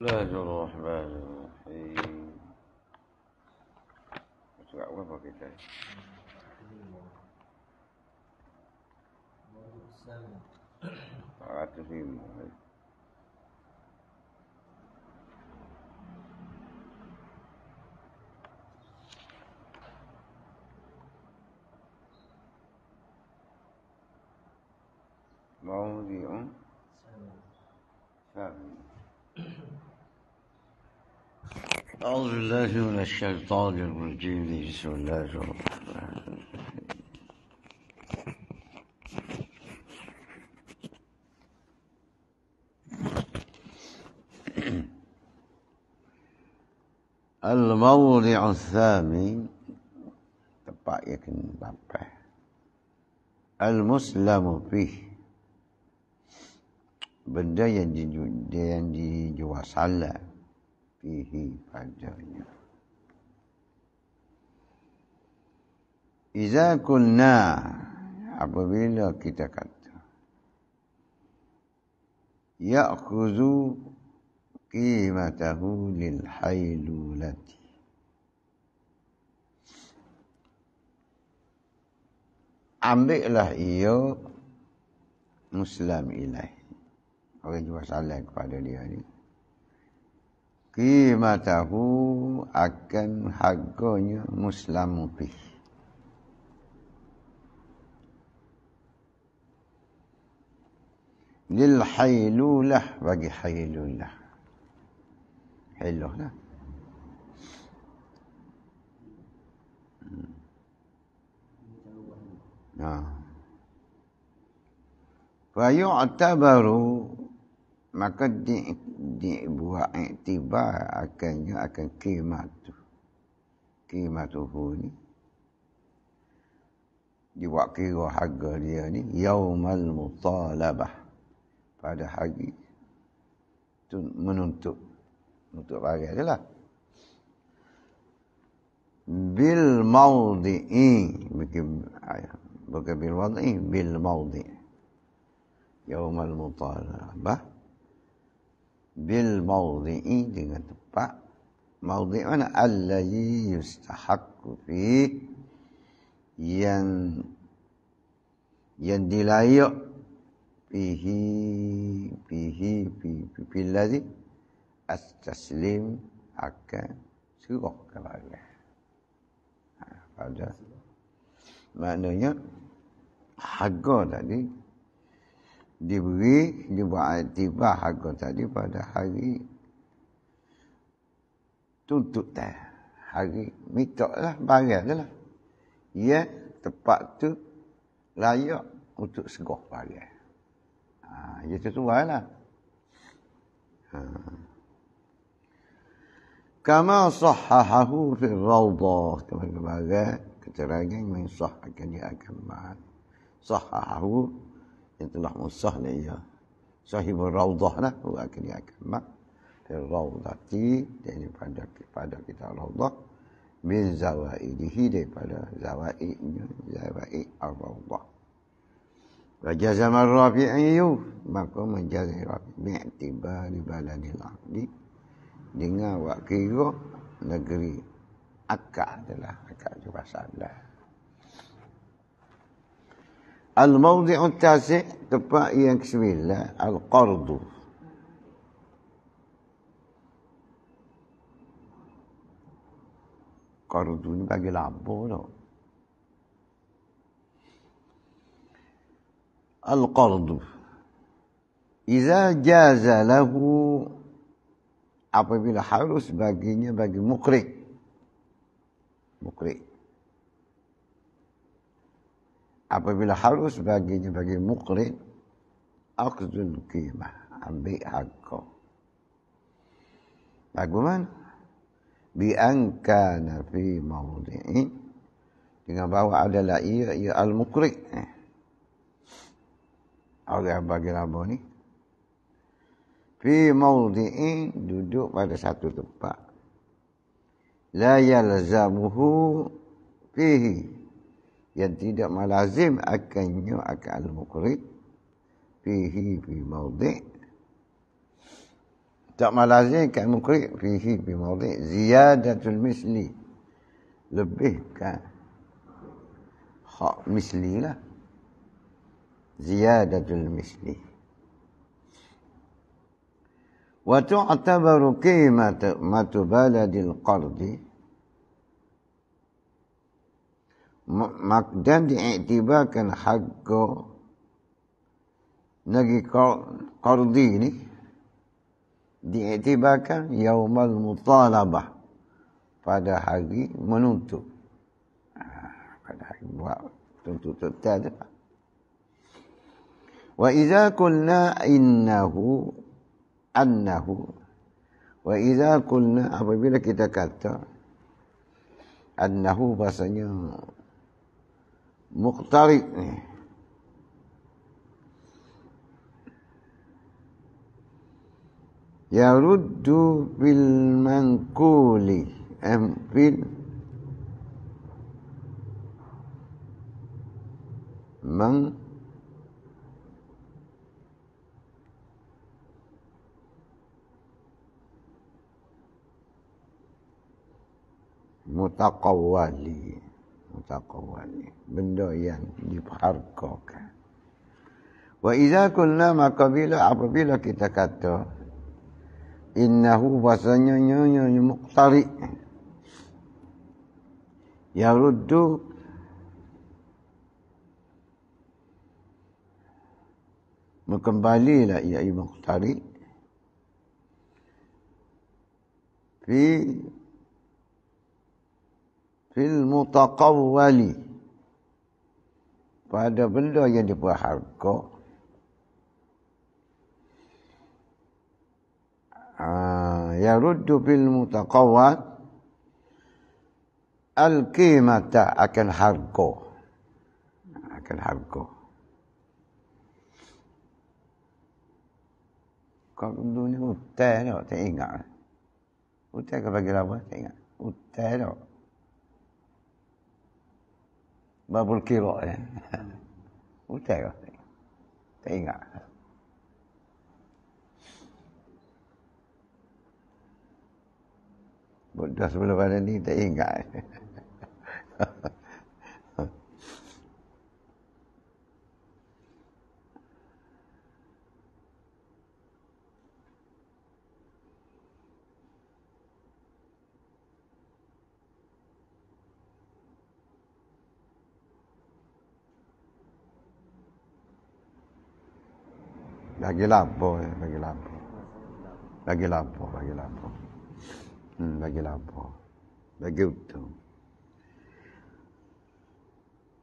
الله الرحمن الرحيم وين بقيت قعدت موضع أعوذ بالله من الشيطان الرجيم بسم الله الرحمن الرحيم الموضع الثامن تبقى المسلم فيه benda yang di yang dijual salah fihi padanya. Iza kulna apabila kita kata ya'khuzu qimatahu lil haylulati ambillah ia muslim ilai orang jua salah kepada dia ni qimatahu akan harganya muslamutih lil hailulah bagi hailulah hailulah Nah. Fa yu'tabaru maka di, di buat iktibar akannya akan kematu kematuhu ni dibuat kira harga dia ni yaumal mutalabah pada hari tu menuntut menuntut bagi adalah bil maudhi'i bagi ayah bagi bil wadhi bil maudhi yaumal mutalabah bil dengan tempat maudhi' mana allazi yustahaqqu fi yang yang dilayak fihi fihi fihi fillazi at-taslim akan suruh kepada pada maknanya harga tadi diberi diberaktifah harga tadi pada hari tuntut teh hari minta lah barang ke lah ya tepat tu layak untuk segoh barang ha, ya sesuai lah ha. kama sahahahu fi rawdah kemarin-kemarin keterangan yang sah dia akan mahal sahahahu yang telah mengusahnya ia. Sahib Raudah lah. Orang kini akamak. Raudati daripada pada kita Raudah. Min zawaidihi daripada zawaidnya. Zawaid Al-Raudah. Raja zaman Rabi'iyu. Maka menjazai Rabi'i. Mi'tibari baladil abdi. Dengan wakil negeri. Akak adalah. Akak itu pasal lah. الموضع التاسع تبقى يكشف الله القرض قرض باقي العبوره القرض إذا جاز له apabila harus baginya باقي مقرئ مقرئ apabila halus baginya bagi muqrin aqdun qima ambil hakku bagaimana bi an kana fi dengan bahawa adalah ia ia al muqri eh. bagi labo ni fi mawdi'i duduk pada satu tempat la yalzamuhu fihi yang tidak malazim akannya akan al-muqrid fihi fi mawdi' tak malazim akan al-muqrid fihi fi mawdi' ziyadatul misli lebih lebihkan hak misli lah ziyadatul misli wa tu'tabaru qimatu baladil qardi dan diiktibarkan harga negeri Qardi ni diiktibarkan yaumal mutalabah pada hari menuntut ah, pada hari buat tuntut-tuntut tadi lah. wa iza kulna innahu annahu wa iza kulna apabila kita kata annahu bahasanya muqtarib ni yaruddu bil mankuli am bil man متقوالي taqwa ni benda yang diharkakan wa idza kunna maqabila apabila kita kata innahu wasanya nyonya muqtari ya ruddu mengembalilah ia muqtari fi fil mutaqawwali pada benda yang diperharga ah ya ruddu bil mutaqawwal al qimata akan harga akan harga kau dunia hutan tak ingat hutan kau bagi apa tak ingat hutan tak Babul kira ya. Udah ya. Tak ingat. Budak sebelum pada ni tak ingat. Bagi lampu, ya, bagi lampu. Bagi lampu, bagi lampu. Hmm, bagi lampu. Bagi itu.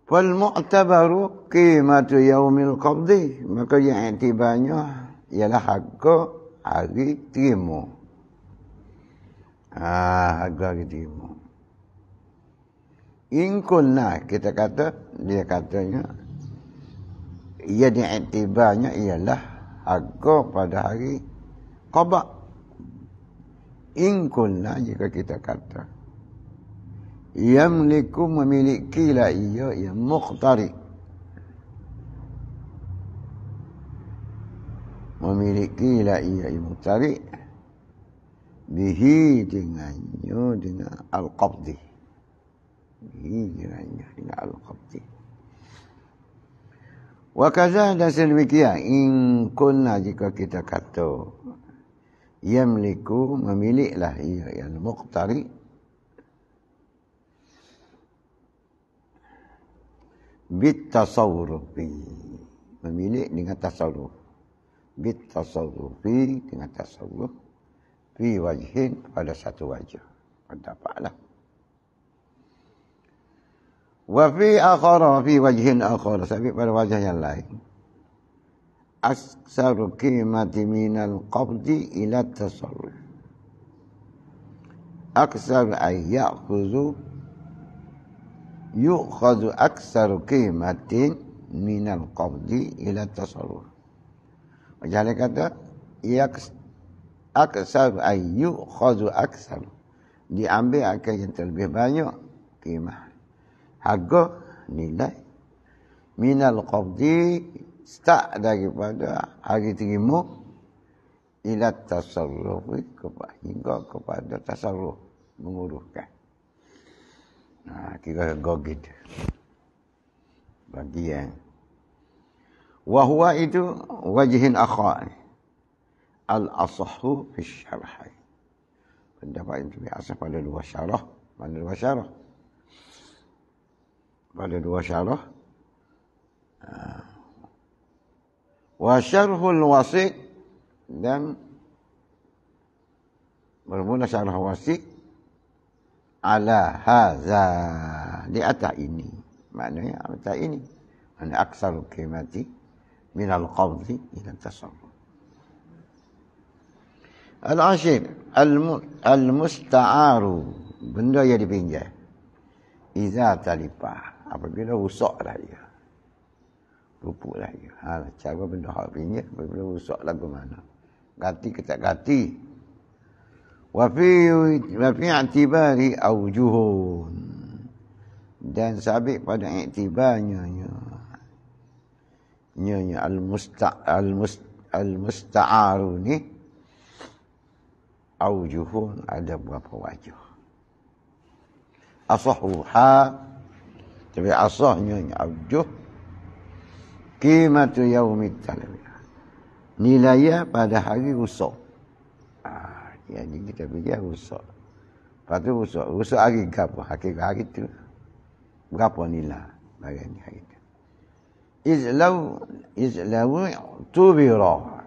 Wal mu'tabaru qimatu yaumil qabdi. Maka yang tibanya ialah hakku hari timu. Ah, ha, hakku hari timu. Inkulna kita kata dia katanya ia diiktibarnya ialah agar pada hari qabak inkunna jika kita kata yamliku memiliki la iya yang muqtari memiliki la iya yang muqtari dihi dengannya dengan al-qabdi dihi dengannya dengan al-qabdi dengan al-qabdi Wa kaza dan sedemikian in kunna jika kita kata yamliku memiliklah ia yang muqtari bit tasawrufi memilik dengan tasawruf bit tasawrufi dengan tasawruf fi wajhin pada satu wajah pendapatlah Wafi akhara fi wajhin akhara tapi pada wajah yang lain. Aksar qimati minal qabdi ila tasarruf. Aksar ay ya'khudhu yu'khadhu aksar qimatin minal qabdi ila tasarruf. Jadi kata aksar ay yu'khadhu aksar diambil akan yang terlebih banyak qimah harga nilai minal qabdi tak daripada hari terima ila tasarruf kepada hingga kepada tasarruf menguruskan nah kira gogit bagi yang wahwa itu wajihin akhar al asahu fi syarhai pendapat itu biasa pada dua syarah mana dua syarah بعد dua syarah wa syarhul wasiq dan bermula syarah wasiq ala haza di atas ini maknanya atas ini an aksaru kimati min al qabdi ila tasawuf al-ashir al-musta'aru benda yang dipinjam iza talipah apabila rusaklah dia pupuklah dia ha cara benda hak pinya apabila rusak lagu mana Gati ke tak ganti wa fi wa fi i'tibari awjuhun dan sabit pada i'tibarnya nya nya al musta al -musta al musta'aru ni aujuhun ada berapa wajah asahuha بعصاهnya aujuh qimatu yaumit talbiyah nilainya pada hari rusak ah jadi kita fikir rusak lepas tu rusak rusak hari berapa hari hari tu berapa nilai barang ni hari tu izlaw izlaw tubira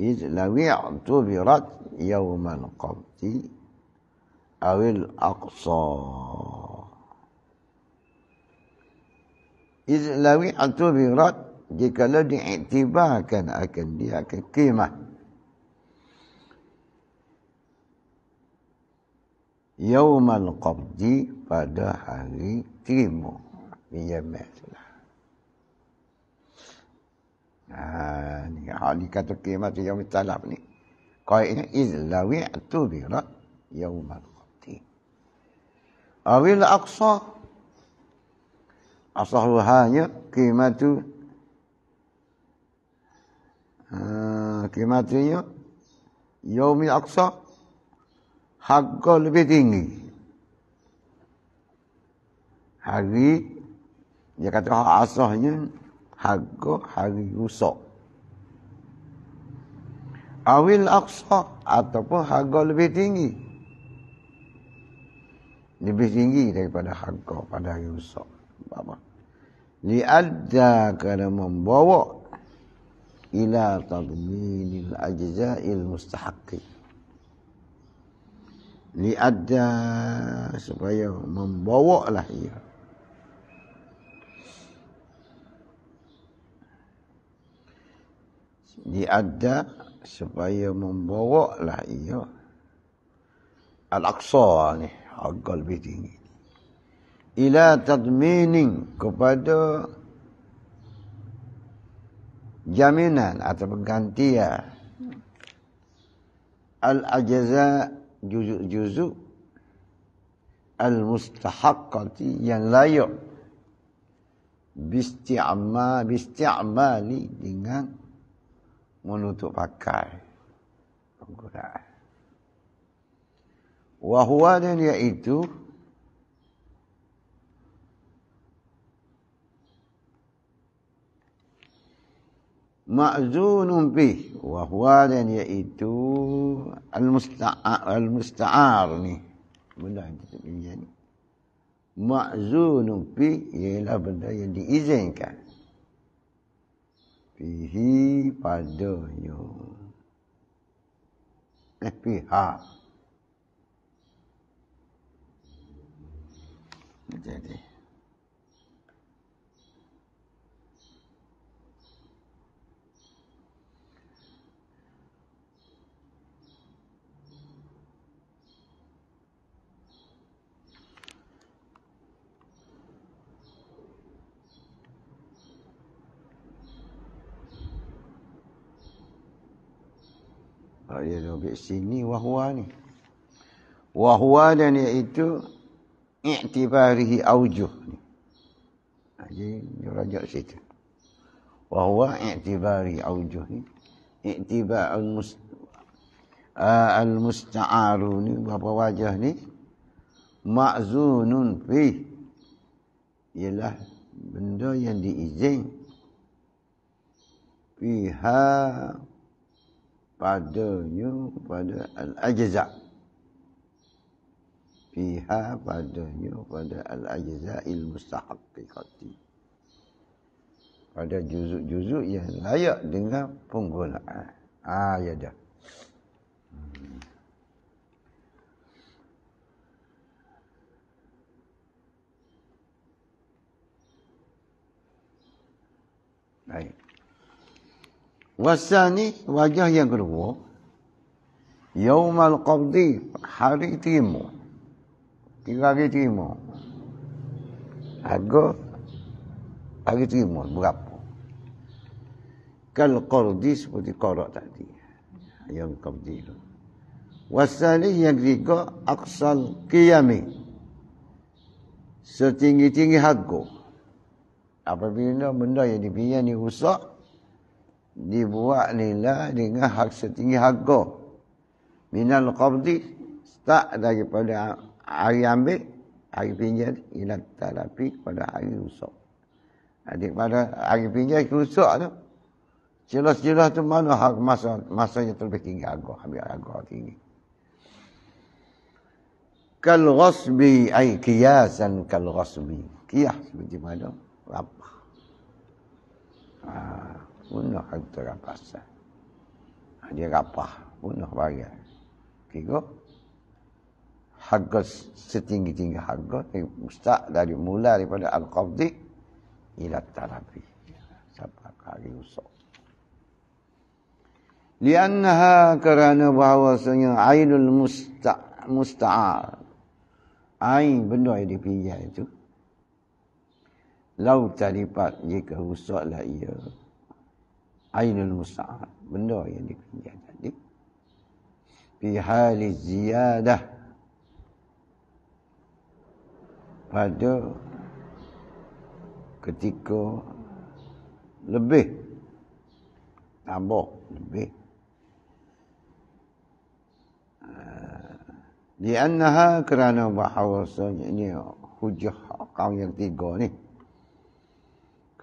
izlaw tubirat yaumal qabti awil aqsa izlawi atau birat jika lo diiktibarkan akan dia akan kimah. Yaumal qabdi pada hari timu. Ya mehlah. Ha, ni hal ni kata kimah tu yang mitalab ni. Kau izlawi atau birat yaumal qabdi. Awil aqsa asahu hanya kimatu kimatunya eh, yaumil aqsa harga lebih tinggi hari dia kata asahnya harga hari rusak awil aqsa ataupun harga lebih tinggi lebih tinggi daripada harga pada hari rusak apa liadda kana membawa ila tadminil ajza'il mustahaqqi liadda supaya membawa lah ia liadda supaya membawa lah ia al-aqsa ni harga lebih tinggi ila tadminin kepada jaminan atau penggantian al ajza juzuk-juzuk al mustahaqqati yang layak bistiamma bisti'amali dengan menutup pakai penggunaan wa huwa dan iaitu ma'zunun bi wa huwa dan iaitu al musta'ar al musta'ar ni benda yang kita ma'zunun bi ialah benda yang diizinkan fihi padanya eh pihak macam ni Ha, dia sebut sini wahwa ni. Wahwa dan iaitu i'tibarihi aujuh ni. Ha, jadi, rajak situ. Wahwa i'tibari aujuh ni. I'tibar al-musta'aru ni. bapa wajah ni. Ma'zunun fi. Ialah benda yang diizinkan. Fiha padanya pada al-ajza fiha padanya pada al-ajza'il ajza mustahaqqati pada juzuk-juzuk yang layak dengan penggunaan ah ya dah hmm. Baik wasani wajah yang kedua yaumal qabdi hari timu tiga hari timu aku hari timu berapa kal qardi seperti qara tadi yang qabdi itu wasani yang ketiga aqsal qiyami setinggi-tinggi hakku apabila benda yang dipinjam ni rusak dibuat nilai dengan hak setinggi harga. Minal qabdi start daripada hari ambil, hari pinjam ila talafi pada hari rusak. Adik pada hari pinjam rusak tu. Jelas-jelas tu mana hak masa masa yang terlebih tinggi harga, habis harga tinggi. Kal ghasbi ay kiyasan kal ghasbi. Kiyas seperti mana? Rapah. Ah. Bunuh lah itu rapasan. Ah, dia rapah. Bunuh lah barat. Kira. Harga setinggi-tinggi harga. Ustaz dari mula daripada Al-Qabdi. Ila Tarabi. Sabah kari usok. Liannaha kerana bahawasanya Ainul Musta'ar. Ain benda yang dipijak itu. Lau terlipat jika rusaklah ia. Ainul Musta'an Benda yang dipinjam tadi Fi hali ziyadah Pada Ketika Lebih Tambah Lebih Di annaha kerana bahawasanya ini hujah kaum yang tiga ni.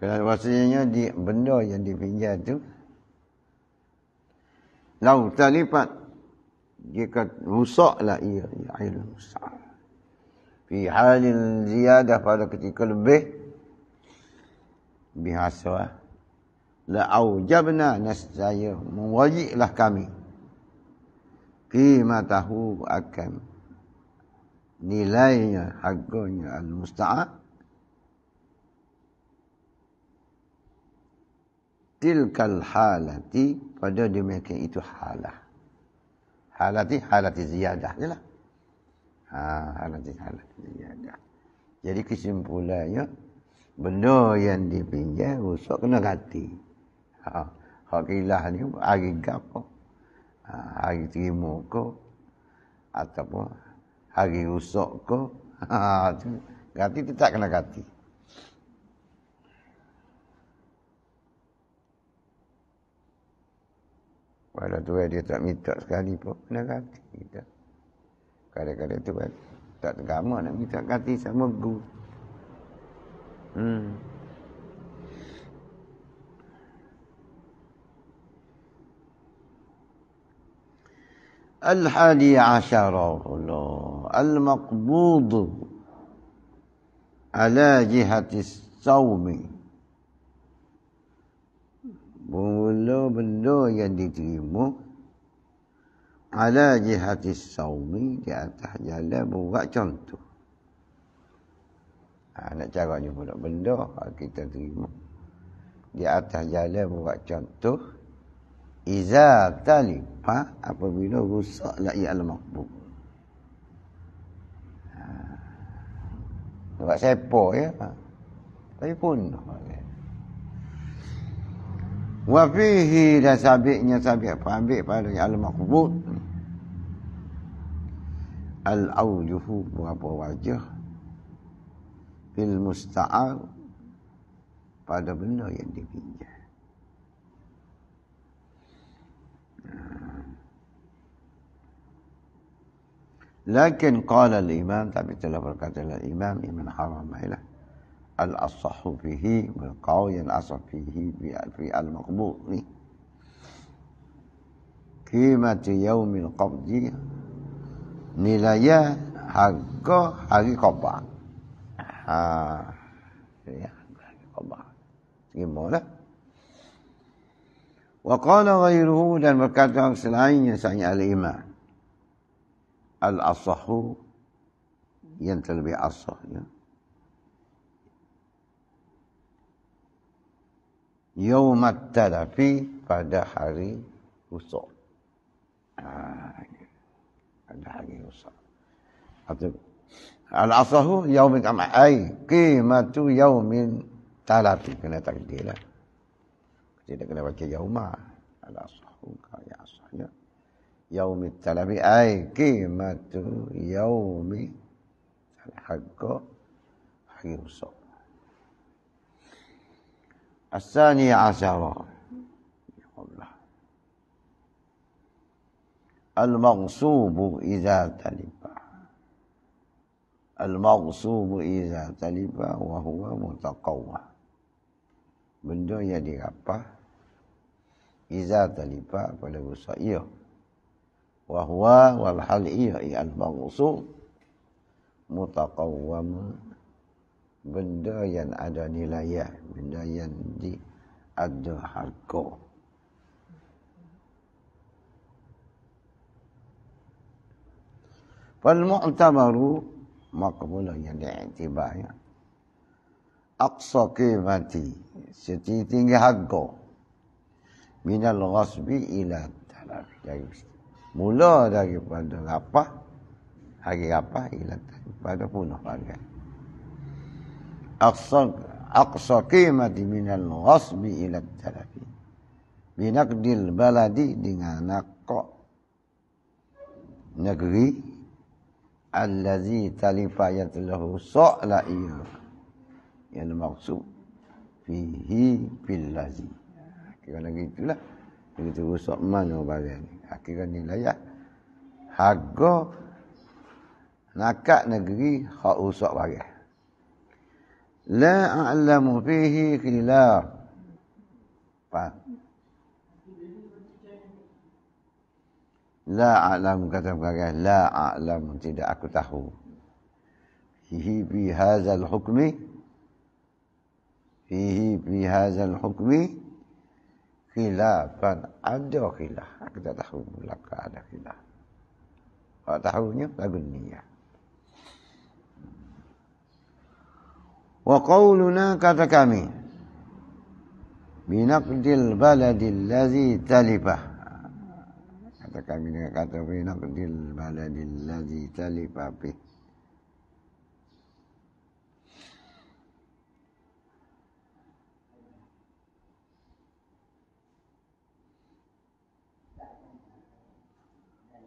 Kalau maksudnya di benda yang dipinjam tu lau talipat jika rusaklah ia ilmu sa'ad fi halil ziyadah pada ketika lebih bihasa la aujabna nasaya mewajiblah kami qima tahu akan nilainya harganya al musta'ad tilkal halati pada demikian itu halah. Halati halati ziyadah ni lah. Ha, halati halati ziyadah. Jadi kesimpulannya benda yang dipinjam rusak kena ganti. Ha, hak ilah ni hari gapo? Ha, hari terima ke ataupun hari rusak ke? Ha, ganti tetap kena ganti. Pada tu kan, dia tak minta sekali pun kena ganti kita. Kadang-kadang tu kan, tak tergama nak minta ganti sama gu. Hmm. Al-Hadi Asyarah Al-Maqbud Ala jihati Sawmi benda-benda yang diterima ala jihati saumi di atas jalan buat contoh. Ha, nak cakap ni pula benda ha, kita terima. Di atas jalan buat contoh. Iza talipa apabila rusak lah ia ya al-makbub. Ha. sepoh ya. Tapi pun. Okay. Lah wa fihi dan sabiknya sabik ambil pada al maqbud al aujuhu apa wajah bil musta'ar pada benda yang dipinjam Lakin qala al-imam Tapi telah berkata al-imam Iman haram ilah الأصح فيه والقوي الأصح فيه في المقبول قيمة يوم القبض نلايا حق حق قبع وقال غيره لأن مركات العين يسعي الإيمان الأصح ينتل بأصح يعني Yaumat Tarafi pada hari Usuk. Ha, pada hari Usuk. Atau al-asahu yaumil qamah ai qimatu yaumin Tarafi kena takdir lah. Tidak kena baca yauma. Al-asahu ya asahnya. Yaumit Tarafi ai qimatu yaumi al-haqqa hari Usuk. الثاني عشر المغصوب إذا تلف المغصوب إذا تلف وهو متقوى بندو يدي أبا إذا تلف فلو سئيه وهو والحل إيه المغصوب متقوم benda yang ada nilai benda yang di ada harga fal mu'tabaru maqbulah yang diiktibar ya aqsa qimati setinggi harga minal ghasbi ila talab dari mula daripada apa hari apa ila daripada punah bagai أقصى قيمة من الغصب إلى التلف بنقد البلد dengan نقق negeri الذي تلف يتله سؤل إيه yang maksud fihi billazi kira lagi itulah dia tu rusak mana barang ni akhirnya nilai harga nakak negeri hak rusak barang لا أعلم فيه خلاف La a'lam kata pengarah la a'lam tidak aku tahu. Fihi bi hadzal hukmi fihi bi hadzal hukmi khilafan ada khilaf aku tak tahu belaka ada khilaf. Tak tahunya lagu niat. Wa qawluna kata kami binaqdil baladil ladzi talifah kata kami dengan kata binaqdil baladil ladzi talifah bih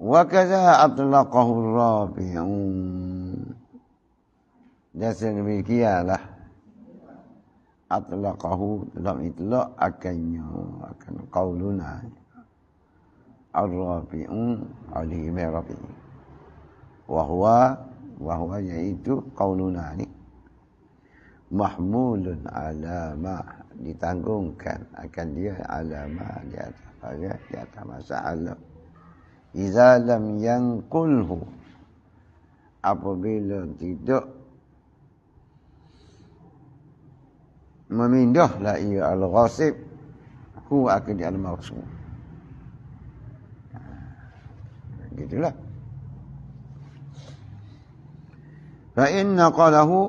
وكذا أطلقه الرابعون Jasa demikianlah Atlaqahu dalam itlaq akannya Akan qawluna Ar-Rabi'un alihime Rabi'in Wahua Wahua iaitu qawluna ni Mahmulun alama Ditanggungkan akan dia alama di atas Di atas masalah Iza lam yang kulhu Apabila tidak memindahlah ia al-ghasib hu akan di al-mawsu ha, gitulah fa inna qalahu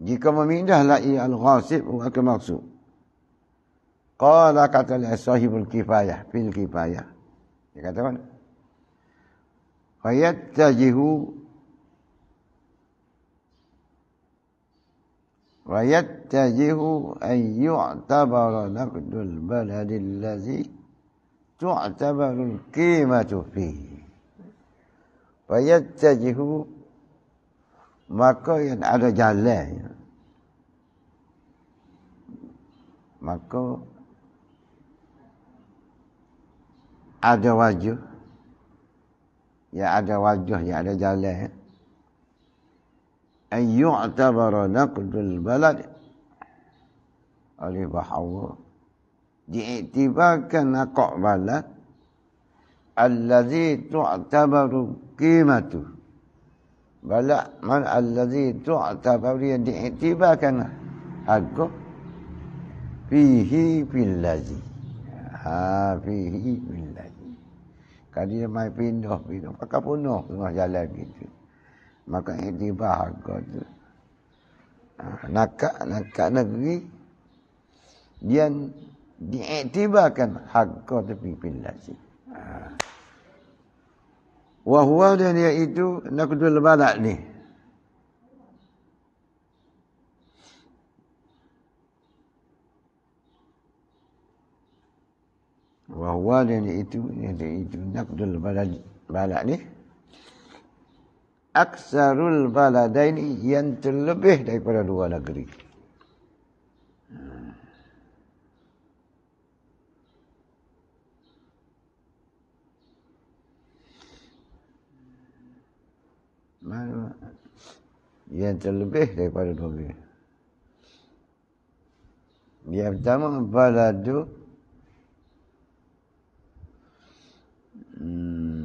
jika memindahlah ia al-ghasib hu akan maksud. qala kata li sahibul kifayah fil kifayah dia kata kan fayattajihu ويتجه أن يعتبر نقد البلد الذي تعتبر القيمة فيه ويتجه مكويا على جلاه مكو ada wajah ya ada wajah ya ada jalan an yu'tabara naqdul balad oleh bahawa diiktibarkan naqq balad allazi tu'tabaru qimatu balad man allazi tu'tabaru yang diiktibarkan harga fihi billazi ha fihi billazi kadia mai pindah pindah pakai punah tengah jalan gitu maka itibah tu. Ah, nakak nakak negeri dia diiktibarkan hak kau tepi pindah si. Ah. Wahua dan dia itu nak tu lebarak ni. Wahua dan dia itu dia itu nak tu lebarak balak ni aksarul baladaini yang terlebih daripada dua negeri. Yang terlebih daripada dua negeri. Yang pertama baladu hmm.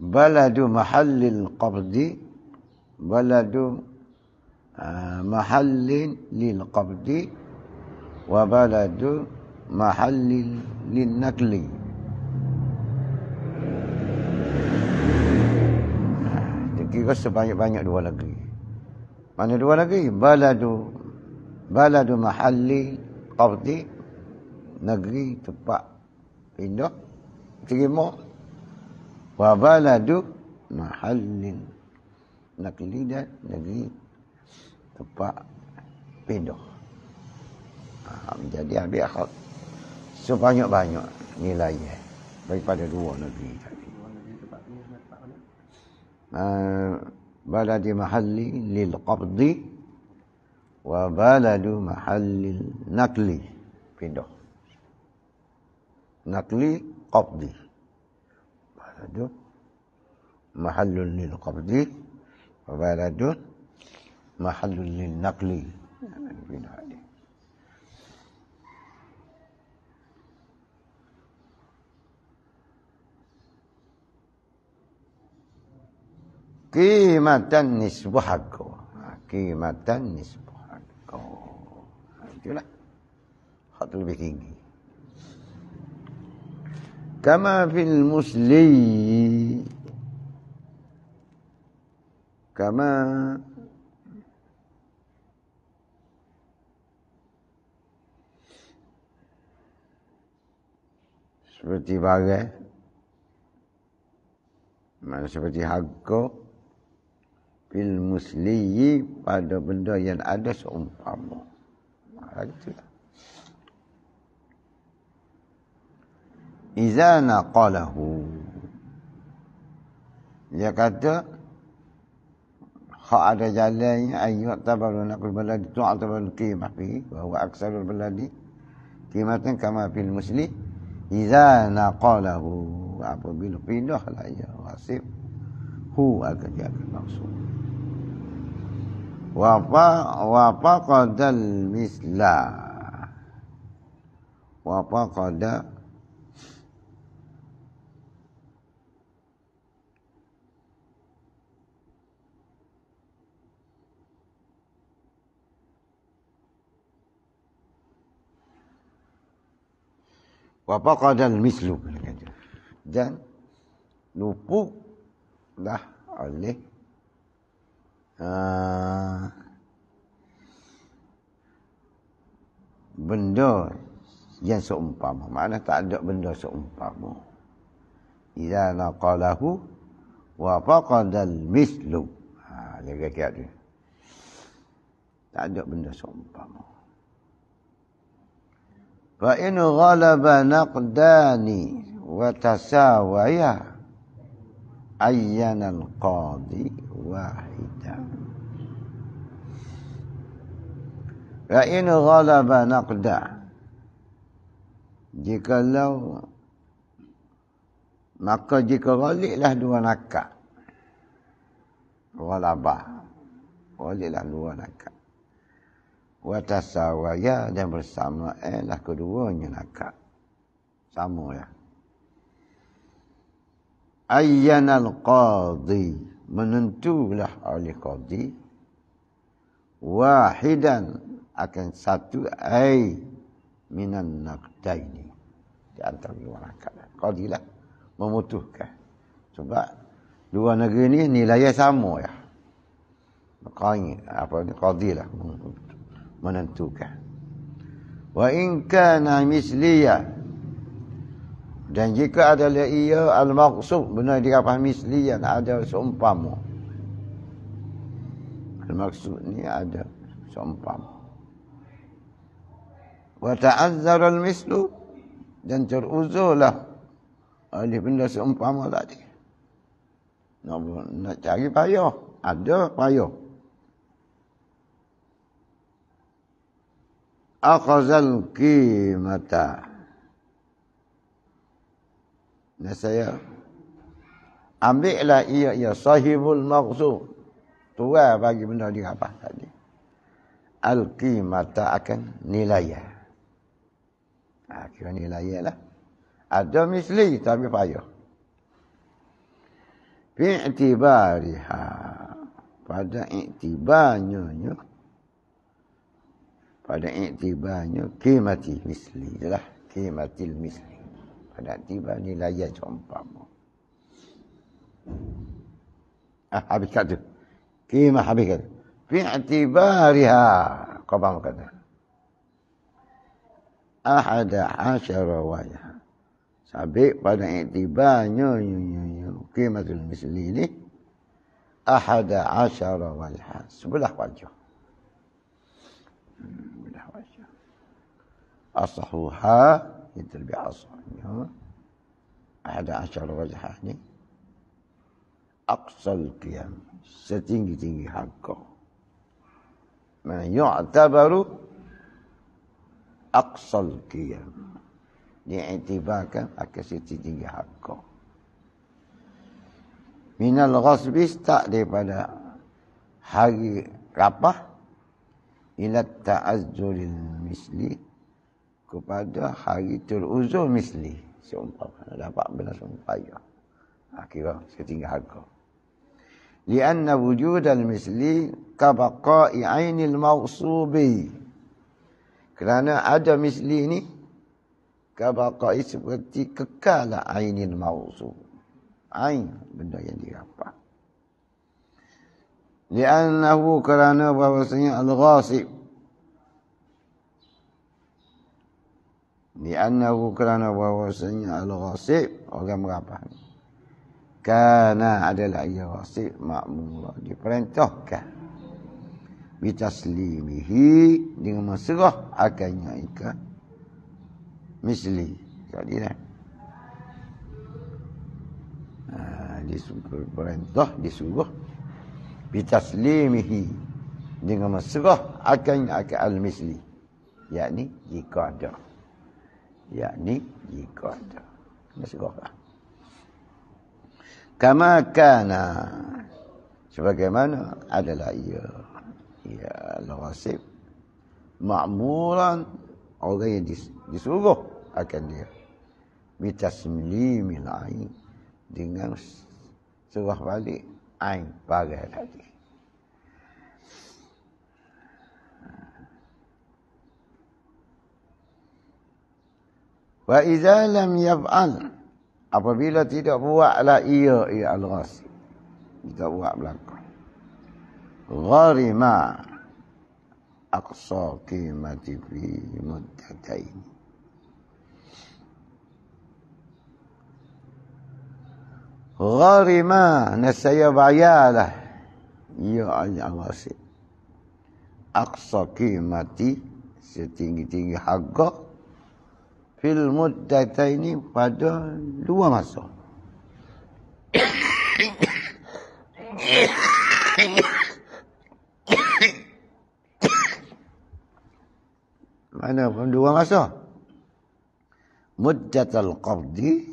baladu mahallil qabdi baladu ah, mahallin lil qabdi wa baladu mahallin lin nakli ah, kira sebanyak-banyak dua lagi. Mana dua lagi? Baladu baladu mahalli qabdi negeri tempat pindah terima wa baladu mahallin negeri dan negeri tempat pindah ha, menjadi ambil akhad sebanyak-banyak nilai daripada dua negeri tadi ha, baladi mahalli lil qabdi wa baladu mahallil nakli pindah nakli qabdi بلد محل للقبض وبلد محل للنقل قيمة النسب حقه قيمة النسب حقه itulah hak kama fil musli kama seperti bagai, mana seperti hakku fil musli pada benda yang ada seumpama. Ha itulah. iza naqalahu dia kata hak ada jalan yang ayu tabaru naqul baladi tu'al tabaru qimah fi wa huwa aksarul baladi qimatan kama fil muslim iza naqalahu apabila pindah lah ya wasif hu akan dia akan langsung wafa wafa qadal mislah wafa qadal Wapak kadal mislu dan lupu dah oleh ah, benda yang seumpama. Mana tak ada benda seumpama. Ila naqalahu wa faqadal mislu. jaga ah, kiat tu. Tak ada benda seumpama. فإن غلب نقدان وتساويا عين القاضي واحدا فإن غلب نقدا jikalau maka jika ghaliklah dua nakak ghalabah ghaliklah dua nakak wa tasawaya dan bersama eh keduanya laka sama ya ayyan al qadhi menentulah oleh qadhi, wahidan akan satu ai minan naqdaini di antara dua laka qadi lah memutuskan sebab dua negeri ni nilai sama ya Makanya, apa ni? Qadilah. Hmm menentukan. Wa in kana misliya dan jika adalah ia al-maqsud benar dia apa misliya ada seumpama. Al-maqsud ni ada seumpama. Wa ta'azzara al-mislu dan teruzulah oleh benda seumpama tadi. Nak, nak cari payah. Ada payah. akhazal qimata Nah saya ambillah ia ia sahibul maqsud tua bagi benda ni apa tadi al qimata akan nilai ya ah kira nilai lah ada misli tapi payah fi pada i'tibarnya pada iktibarnya kimati misli jelah kimati misli pada tiba nilai yang seumpama ah habis kata kimah habis kata fi iktibariha kau paham kata ahada asyara wajah sabik pada iktibarnya kimati misli ini ahada asyara wajah sebelah wajah ونحو أشياء أصحوها يدل بأصحوها أحد عشر رجحة أقصى القيم ستنجي تنجي حقه ما يعتبر أقصى القيم لاعتبارك أكسي تنجي حقه Minal ghasbis tak daripada hari rapah ila ta'azzulil misli kepada hari teruzur misli seumpam dapat benar sumpaya akhirnya ha, saya tinggal harga lianna wujud al misli kabaqai ainil mausubi kerana ada misli ni kabaqai seperti kekal ainil mausub ain benda yang dirapat لأنه كان بحسن الغاصب لأنه كان بحسن الغاصب أقام رابح كان على أي غاصب مأمورا دي برنتوه كان بتسليمه دي مسرح أكن يأيك مثلي jadi lah. Ha, disuruh perintah, disuruh bitaslimihi dengan serah akan akal misli yakni jika ada yakni jika ada kena serahlah kama kana sebagaimana adalah ia ya lawasib ma'muran orang yang disuruh akan dia bitaslimil ain dengan serah balik ain pagar tadi Wa iza lam yaf'al apabila tidak buatlah ia ia al-ras. Kita buat belaka. Gharima aqsa qimati fi muddatain. Gharima nasaya bayalah ia al-ras. Aqsa qimati setinggi-tinggi harga fil ini pada dua masa. Mana dua masa? Muddat al qabdi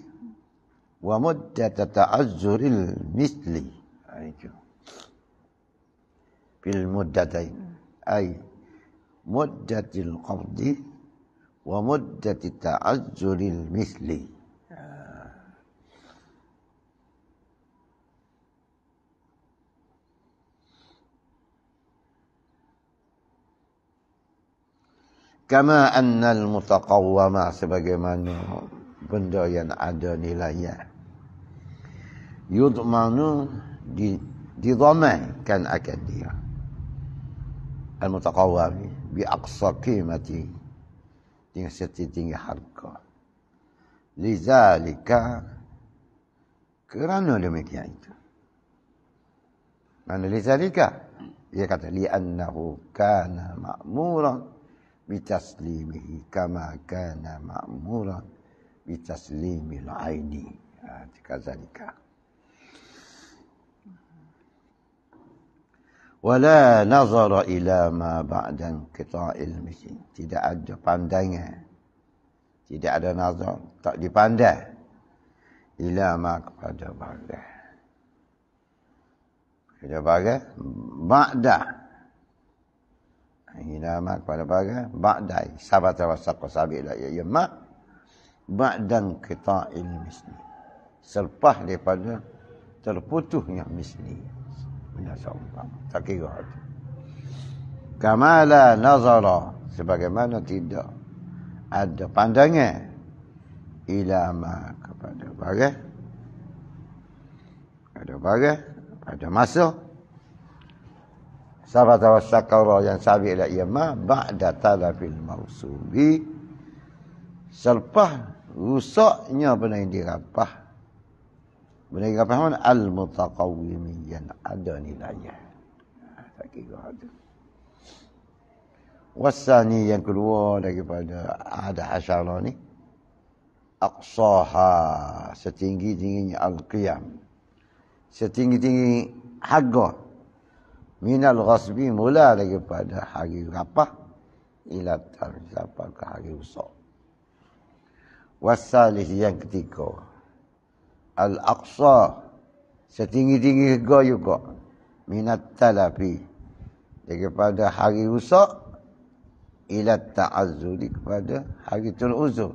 wa muddat ta'azzuril misli. Itu. Fil muddatain. Ay al qabdi ومدة تعجل المثل Kama annal mutaqawwama sebagaimana benda yang ada nilainya. Yudmanu di didamankan akan dia. Al-mutaqawwam bi aqsa qimati yang setinggi harga. Lizalika kerana demikian itu. Mana lizalika? Dia kata li annahu kana ma'muran bitaslimihi kama kana ma'muran bitaslimil aini. Ah, ha, zalika. wala nazara ila ma ba'dan kita ilmi tidak ada pandangan tidak ada nazar tak dipandang ila ma kepada baga kepada baga ba'da ila ma kepada baga ba'da sabata wasaq sabila ya ya ma ba'dan kita ilmi selepas daripada terputuhnya misniyah minna sombong sakit hati kamala nazara sebagaimana tidak ada pandangan ilama kepada bagai ada bagai ada masa sahabat wasakara yang sabi lah ila yama ba'da talabil mausubi selepas rusaknya benda yang dirapah boleh kira faham? Al-mutaqawimiyan. Ada nilaiyah. Tak kira ada. Wasani yang keluar daripada ada asyara ni. Aqsaha. Setinggi-tingginya Al-Qiyam. Setinggi-tinggi harga. Minal ghasbi mula daripada hari rapah. Ila tamizapah ke hari usah. Wasalih yang ketiga. Al-Aqsa setinggi-tinggi go juga minat talabi daripada hari usak ila ta'azzuli kepada hari tul uzur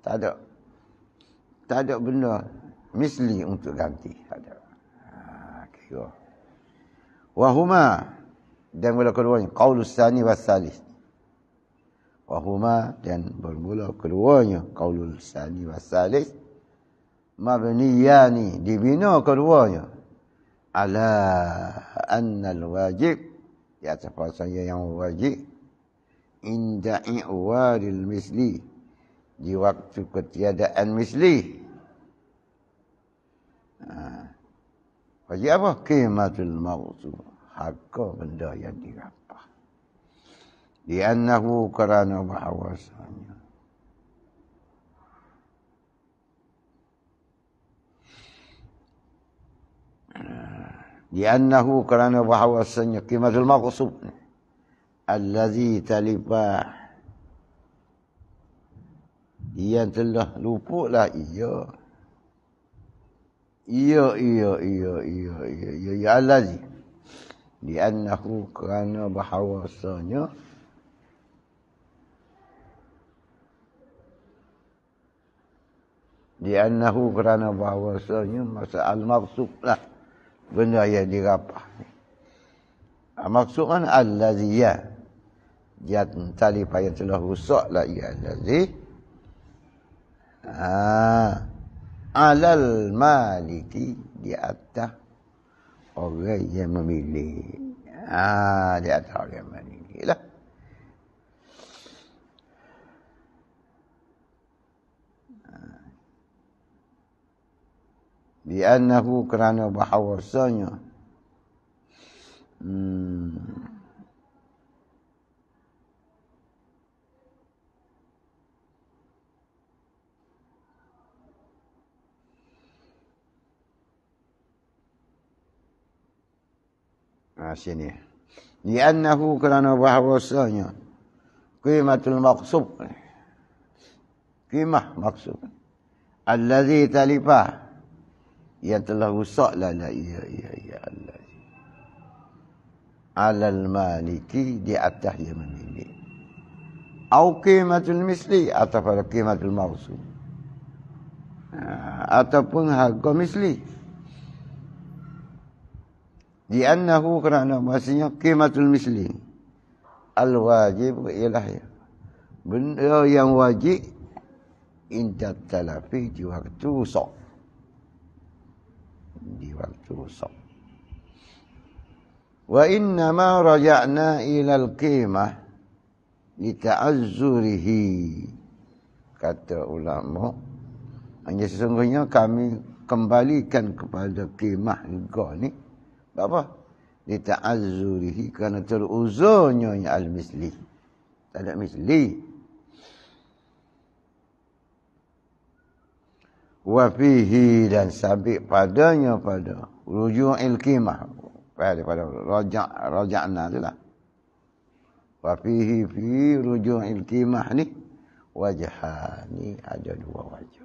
tak ada tak ada benda misli untuk ganti tak ada ha ah, wahuma dan mula keluarnya qaulus sani wasalis wahuma dan bermula keluarnya qaulul sani wasalis مبنيان dibina keduanya ala annal wajib ya siapa saja yang wajib inda i'waril misli di waktu ketiadaan misli ha. wajib apa qimatul mawtu harga benda yang dirampas di annahu kerana bahawasanya لأنه كان يباح والسن قيمة المغصوب الذي terlibat yang telah lupa lah ia ia ia ia ia ia ia ia alazi liannahu kerana bahawasanya liannahu kerana bahawasanya masa al-maghsub lah benda yang dirapah ni. Ah, Maksudnya al-laziya. Dia tali payah telah rusak lah ya al-lazi. Ah, alal maliki di atas orang yang memilih. Ah, di atas orang mana memilih lah. لأنه كان بحور سنة آه، ماشيني لأنه كان بحور سنة قيمة المقصود قيمة مقصود الذي تلفه yang telah rusaklah la ya ya ya Allah alal maliki di atas yang memilik au qimatul misli atau pada qimatul mausum ha, ataupun harga misli di annahu kerana maksudnya qimatul misli al wajib ialah ya. benda yang wajib intat talafi di waktu sok sab. Wa inna ma raja'na ila al-qimah lita'azzurihi. Kata ulama. Hanya sesungguhnya kami kembalikan kepada qimah juga ni. Apa? Lita'azzurihi kerana teruzurnya yang al-misli. Tak ada misli. Wafihi dan sabit padanya pada rujuil kimah daripada rajak rajakna itulah lah. Wafihi fi rujuil kimah ni wajhani ada dua wajah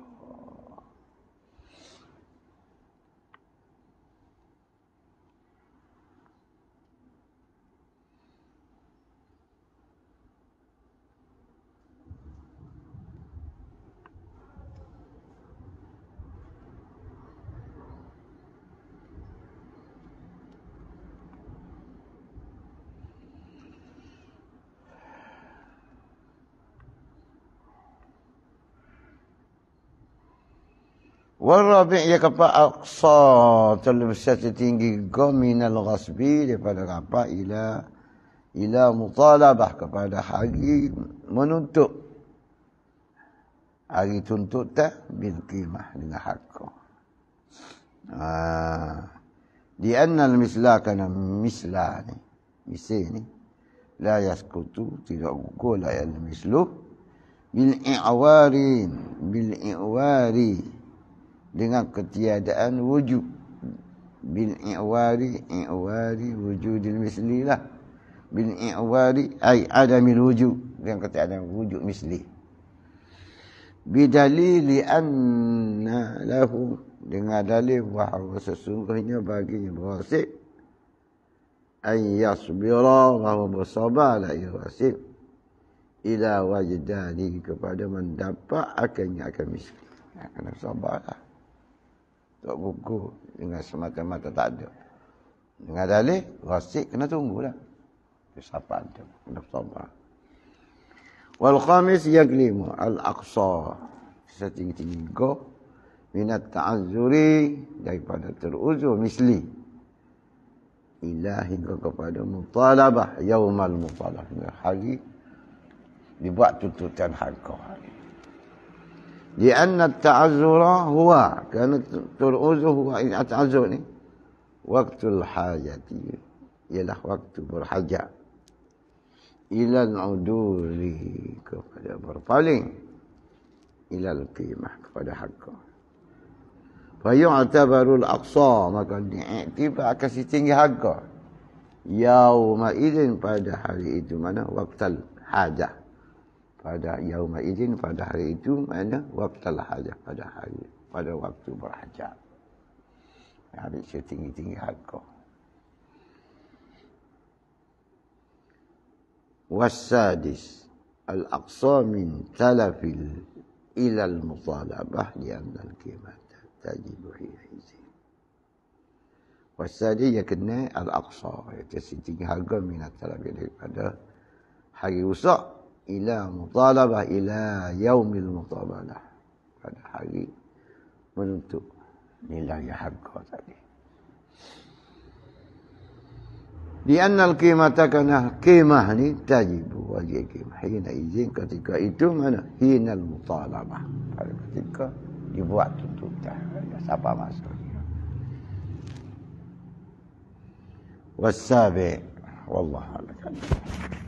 Warabi' yakapa aqsa Terlebesar tertinggi Gominal ghasbi Daripada apa ila Ila mutalabah kepada hari Menuntut Hari tuntut tak Bil kimah dengan hak ha. Di anna al-misla Kana misla ni Misi ni La yaskutu Tidak buku la yal-mislu Bil-i'warin Bil-i'warin dengan ketiadaan wujud bin i'wari i'wari wujudil misli lah bin i'wari ai adamil wujud dengan ketiadaan wujud misli bidalil anna lahu dengan dalil bahawa sesungguhnya bagi berhasil ay yasbira bahawa bersabar sabala yasib ila wajdani kepada mendapat akan akan miskin akan sabarlah tak buku dengan semata-mata tak ada. Dengan dalih, rasik kena tunggu lah. Siapa ada? Kena sabar. Wal khamis yaglimu al-aqsa. Kisah tinggi-tinggi go. Minat ta'azuri daripada teruzur misli. Ilah hingga kepada mutalabah. Yaumal mutalabah. Hari dibuat tuntutan hakau hari. Di anna ta'azzura huwa. Kerana tur'uzuh huwa ta'azzur ni. Waktu hajati. Ialah waktu berhajat. Ilan uduri kepada berpaling. Ilal qimah kepada hakku. Fayu'atabaru al-aqsa. Maka di'atibah akan setinggi hakku. Yauma idin pada hari itu mana? Waktu hajat. pada yaum izin pada hari itu mana waktu hajah pada hari pada waktu berhajat. Hari setinggi-tinggi hakku Wasadis al-aqsa min talafil ila al-mutalabah li an al-qimat tajibu fi hizin. Wasadi yakna al-aqsa, iaitu setinggi harga min talafil daripada hari usah إلى مطالبة إلى يوم المطالبة هذا حقي منت لله حق وتعالى لأن القيمة كان قيمة تجب وجب حين إذن كتك إتو من حين المطالبة هذا كتك dibuat untuk dia. Siapa masuk? والله wallahu a'lam.